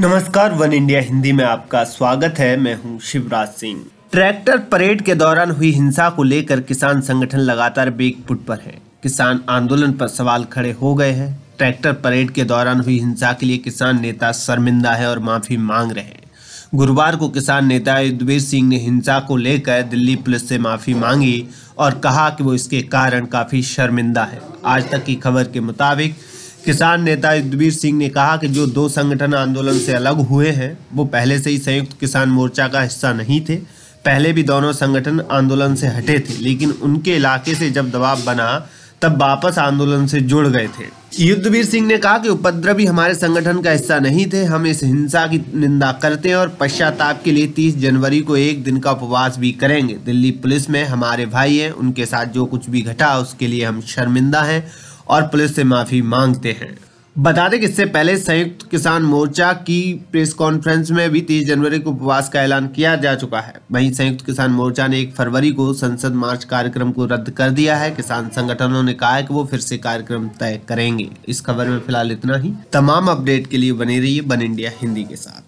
नमस्कार one India Hindi में आपका स्वागत है मैं हूं शिवराज सिंह ट्रैक्टर परेड के दौरान हुई हिंसा को लेकर किसान संगठन लगातार बेगपुट पर है किसान आंदोलन पर सवाल खड़े हो गए हैं ट्रैक्टर परेड के दौरान हुई हिंसा के लिए किसान नेता शर्मिंदा है और माफी मांग रहे हैं गुरुवार को किसान नेता युद्धवीर सिंह ने हिंसा को लेकर दिल्ली पुलिस से माफी मांगी और कहा कि वो इसके कारण काफी शर्मिंदा है आज तक की खबर के मुताबिक किसान नेता युद्धवीर सिंह ने कहा कि जो दो संगठन आंदोलन से अलग हुए हैं वो पहले से ही संयुक्त किसान मोर्चा का हिस्सा नहीं थे पहले भी दोनों संगठन आंदोलन से हटे थे लेकिन उनके इलाके से जब दबाव बना तब वापस आंदोलन से जुड़ गए थे युद्धवीर सिंह ने कहा कि उपद्रवी हमारे संगठन का हिस्सा नहीं थे हम इस हिंसा की निंदा करते हैं और पश्चाताप के लिए 30 जनवरी को एक दिन का उपवास भी करेंगे दिल्ली पुलिस में हमारे भाई हैं उनके साथ जो कुछ भी घटा उसके लिए हम शर्मिंदा हैं और पुलिस से माफी मांगते हैं बता दें कि इससे पहले संयुक्त किसान मोर्चा की प्रेस कॉन्फ्रेंस में भी तीस जनवरी को उपवास का ऐलान किया जा चुका है वहीं संयुक्त किसान मोर्चा ने एक फरवरी को संसद मार्च कार्यक्रम को रद्द कर दिया है किसान संगठनों ने कहा है कि वो फिर से कार्यक्रम तय करेंगे इस खबर में फिलहाल इतना ही तमाम अपडेट के लिए बने है बन इंडिया हिंदी के साथ